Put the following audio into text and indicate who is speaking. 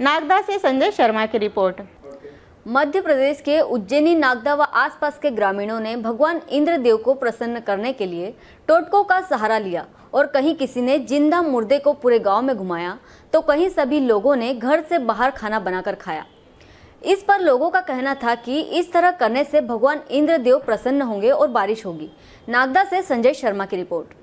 Speaker 1: नागदा से संजय शर्मा की रिपोर्ट मध्य प्रदेश के उज्जैनी नागदा व आसपास के ग्रामीणों ने भगवान इंद्रदेव को प्रसन्न करने के लिए टोटकों का सहारा लिया और कहीं किसी ने जिंदा मुर्दे को पूरे गांव में घुमाया तो कहीं सभी लोगों ने घर से बाहर खाना बनाकर खाया इस पर लोगों का कहना था कि इस तरह करने से भगवान इंद्रदेव प्रसन्न होंगे और बारिश होगी नागदा से संजय शर्मा की रिपोर्ट